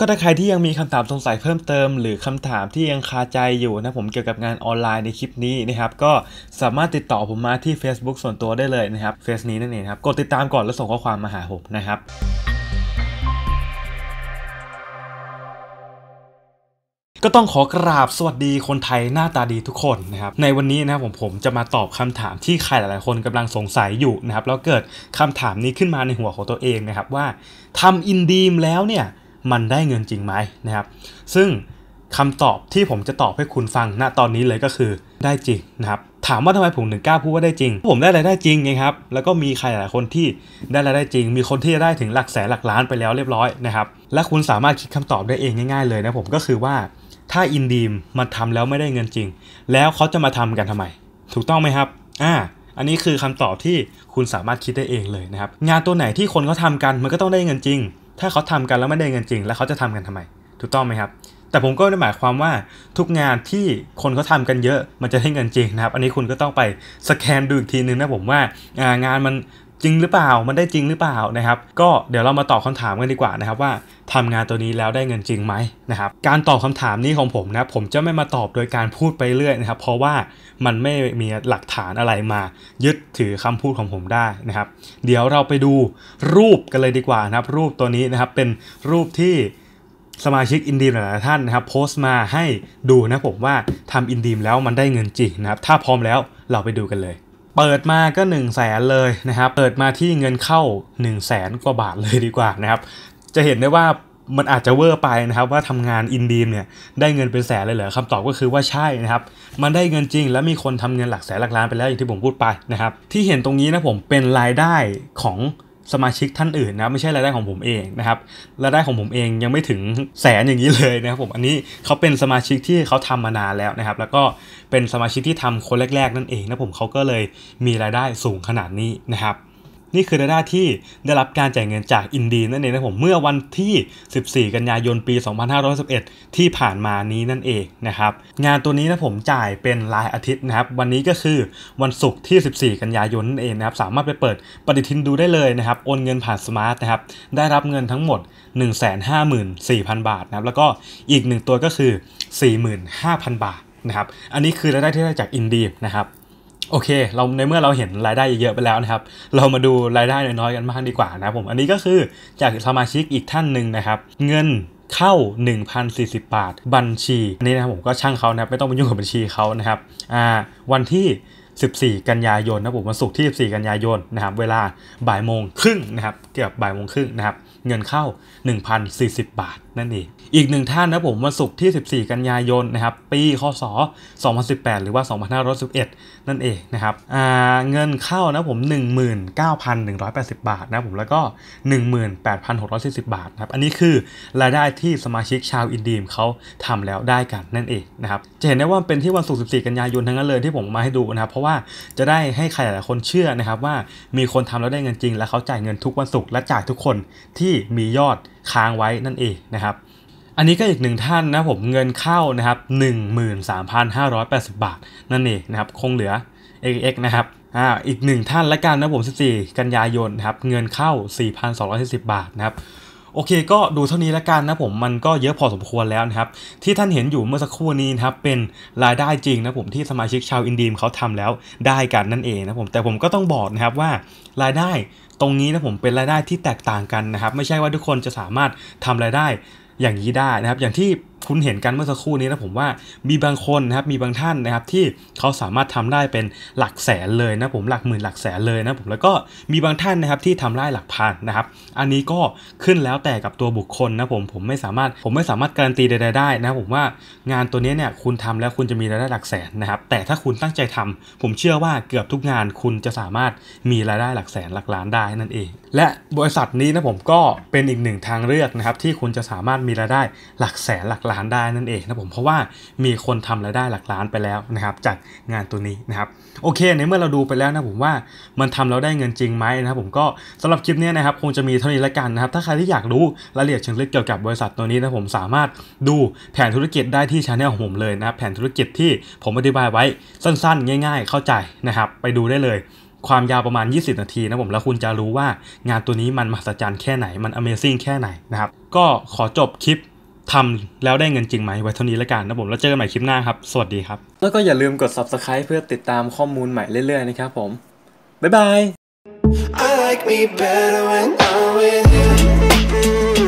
ก็ถ้าใครที่ยังมีคำถามสงสัยเพิ่มเติม หรือคำถามที่ยังคาใจอยู่นะผมเกี่ยวกับงานออนไลน์ในคลิปนี้นะครับ ก็สามารถติดต่อผมมาที่ Facebook ส่วนตัวได้เลยนะครับเฟซนี้นั่นเองครับกดติดตามก่อนแล้วส่งข้อความมาหาผมนะครับ ก็ต้องขอกราบสวัสดีคนไทยหน้าตาดีทุกคนนะครับ ในวันนี้นะครับผมผมจะมาตอบคำถามที่ใครหลายๆคนกำลังสงสัยอยู่นะครับ แล้วเกิดคำถามนี้ขึ้นมาในหัวของตัวเองนะครับว่าทำอินดีมแล้วเนี่ยมันได้เงินจริงไหมนะครับซึ่งคำตอบที่ผมจะตอบให้คุณฟัง ณตอนนี้เลยก็คือได้จริงนะครับถามว่าทำไมผมถึงกล้าพูดว่าได้จริง ผมได้รายได้จริงไงครับ แล้วก็มีใครหลายคนที่ได้รายได้จริง มีคนที่ได้ถึงหลักแสนหลักล้านไปแล้วเรียบร้อยนะครับ และคุณสามารถคิดคำตอบได้เองง่ายๆเลยนะผมก็คือว่าถ้าอินดีมมาทำแล้วไม่ได้เงินจริง แล้วเขาจะมาทำกันทำไม ถูกต้องไหมครับอ่าอันนี้คือคำตอบที่คุณสามารถคิดได้เองเลยนะครับ งานตัวไหนที่คนเขาทากันมันก็ต้องได้เงินจริงถ้าเขาทำกันแล้วไม่ได้เงินจริงแล้วเขาจะทำกันทำไม ถูกต้องไหมครับ แต่ผมก็ไม่ได้หมายความว่าทุกงานที่คนเขาทากันเยอะมันจะได้เงินจริงนะครับ อันนี้คุณก็ต้องไปสแกนดูอีกทีนึงนะผมว่างานมันจริงหรือเปล่า มันได้จริงหรือเปล่านะครับ ก็เดี๋ยวเรามาตอบคาถามกันดีกว่านะครับว่าทำงานตัวนี้แล้วได้เงินจริงไหมนะครับการตอบคำถามนี้ของผมนะ ผมจะไม่มาตอบโดยการพูดไปเรื่อยนะครับ เพราะว่ามันไม่มีหลักฐานอะไรมายึดถือคำพูดของผมได้นะครับ เดี๋ยวเราไปดูรูปกันเลยดีกว่านะครับ รูปตัวนี้นะครับเป็นรูปที่สมาชิกอินดีมหลายท่านนะครับโพสต์มาให้ดูนะผมว่าทำอินดีมแล้วมันได้เงินจริงนะครับถ้าพร้อมแล้วเราไปดูกันเลยเปิดมาก็ 1 0 0 0 0แสนเลยนะครับ เปิดมาที่เงินเข้า 1 0 0 0 0แสนกว่าบาทเลยดีกว่านะครับ จะเห็นได้ว่ามันอาจจะเวอร์ไปนะครับ ว่าทำงานอินดีมเนี่ยได้เงินเป็นแสนเลยเหรอคำตอบก็คือว่าใช่นะครับ มันได้เงินจริง และมีคนทำเงินหลักแสนหลักล้านไปแล้วอย่างที่ผมพูดไปนะครับที่เห็นตรงนี้ นะผมเป็นรายได้ของสมาชิกท่านอื่นนะไม่ใช่รายได้ของผมเองนะครับรายได้ของผมเองยังไม่ถึงแสนอย่างนี้เลยนะครับผมอันนี้เขาเป็นสมาชิกที่เขาทำมานานแล้วนะครับ แล้วก็เป็นสมาชิกที่ทำคนแรกๆ นั่นเองนะผมเขาก็เลยมีรายได้สูงขนาดนี้นะครับนี่คือรายได้ที่ได้รับการจ่ายเงินจากอินดีนั่นเองนะผมเมื่อวันที่ 14 กันยายนปี 2511ที่ผ่านมานี้นั่นเองนะครับ งานตัวนี้นะผมจ่ายเป็นรายอาทิตย์นะครับวันนี้ก็คือวันศุกร์ที่ 14 กันยายนนั่นเองนะครับ สามารถไปเปิดปฏิทินดูได้เลยนะครับโอนเงินผ่านสมาร์ทนะครับได้รับเงินทั้งหมด 154,000บาทนะครับแล้วก็อีก 1 ตัวก็คือ 45,000 บาทนะครับอันนี้คือรายได้ที่ได้จากอินดีนะครับโอเค เราในเมื่อเราเห็นรายได้เยอะไปแล้วนะครับ เรามาดูรายได้น้อยๆกันบ้างดีกว่านะผม อันนี้ก็คือจากสมาชิกอีกท่านหนึ่งนะครับ เงินเข้า 1,040บาท บัญชีอันนี้นะครับผมก็ช่างเขานะไม่ต้องไปยุ่งกับบัญชีเขานะครับ อ่า วันที่14กันยายนนะผมวันศุกร์ที่ 14 กันยายนนะครับเวลาบ่ายโมงครึ่งนะครับเกือบบ่ายโมงครึ่งนะครับเงินเข้า 1,040 บาทนั่นเองอีกหนึ่งท่านนะผมวันศุกร์ที่ 14 กันยายนนะครับปีคศ2018 หรือว่า2511 นั่นเองนะครับเงินเข้านะผม19,180 บาทนะผมแล้วก็ 18,640 บาทนะครับอันนี้คือรายได้ที่สมาชิกชาวอินดีมเขาทำแล้วได้กันนั่นเองนะครับจะเห็นได้ว่าเป็นที่วันศุกร์14 กันยายนทั้งนั้นเลย ที่ผมมาให้ดูนะครับเพราะว่าว่าจะได้ให้ใครหลายคนเชื่อนะครับว่ามีคนทำแล้วได้เงินจริงและเขาจ่ายเงินทุกวันศุกร์และจ่ายทุกคนที่มียอดค้างไว้นั่นเองนะครับ อันนี้ก็อีกหนึ่งท่านนะผมเงินเข้านะครับ13,580 บาท นั่นเองนะครับคงเหลือ x กนะครับอ่าอีกหนึ่งท่านและกันนะผม14กันยายนนะครับเงินเข้า 4 2ิ0บาทนะครับโอเคก็ดูเท่านี้ละกันนะผมมันก็เยอะพอสมควรแล้วนะครับที่ท่านเห็นอยู่เมื่อสักครู่นี้นะครับเป็นรายได้จริงนะผมที่สมาชิกชาวอินดีมเขาทำแล้วได้กันนั่นเองนะผมแต่ผมก็ต้องบอกนะครับว่า รายได้ตรงนี้นะผมเป็นรายได้ที่แตกต่างกันนะครับ ไม่ใช่ว่าทุกคนจะสามารถทำรายได้อย่างนี้ได้นะครับอย่างที่คุณเห็นกันเมื่อสักครู่นี้นะผมว่ามีบางคนนะครับมีบางท่านนะครับที่เขาสามารถทำได้เป็นหลักแสนเลยนะผมหลักหมื่นหลักแสนเลยนะผมแล้วก็มีบางท่านนะครับที่ทำได้หลักพันนะครับอันนี้ก็ขึ้นแล้วแต่กับตัวบุคคลนะผมผมไม่สามารถผมไม่สามารถการันตีใดๆได้นะผมว่างานตัวนี้เนี่ยคุณทำแล้วคุณจะมีรายได้หลักแสนนะครับแต่ถ้าคุณตั้งใจทำ ผมเชื่อว่าเกือบทุกงานคุณจะสามารถมีรายได้หลักแสนหลักล้านได้นั่นเอง และบริษัทนี้นะผมก็เป็นอีกหนึ่งทางเลือกนะครับที่คุณจะสามารถมีรายได้หลักแสนหลักล้านได้นั่นเองนะผมเพราะว่ามีคนทำรายได้หลักล้านไปแล้วนะครับจากงานตัวนี้นะครับโอเคในเมื่อเราดูไปแล้วนะผมว่ามันทำแล้วได้เงินจริงไหมนะครับผมก็สำหรับคลิปนี้นะครับคงจะมีเท่านี้ละกันนะครับ ถ้าใครที่อยากรู้รายละเอียดเชิงลึกเกี่ยวกับบริษัทตัวนี้นะผมสามารถดูแผนธุรกิจได้ ที่ช anel ของผมเลยนะแผนธุรกิจที่ผมอธิบายไว้สั้น ๆ ง่าย ๆ เข้าใจนะครับไปดูได้เลย ความยาวประมาณ 20 นาทีนะผมแล้วคุณจะรู้ว่างานตัวนี้มันมหัศจรรย์แค่ไหนมัน Amazing แค่ไหนนะครับก็ขอจบคลิปทำแล้วได้เงินจริงไหมไว้เท่านี้แล้วกันนะผม แล้วเจอกันใหม่คลิปหน้าครับ สวัสดีครับ แล้วก็อย่าลืมกด subscribe เพื่อติดตามข้อมูลใหม่เรื่อยๆนะครับผม บ๊ายบาย I like me better when I'm with you.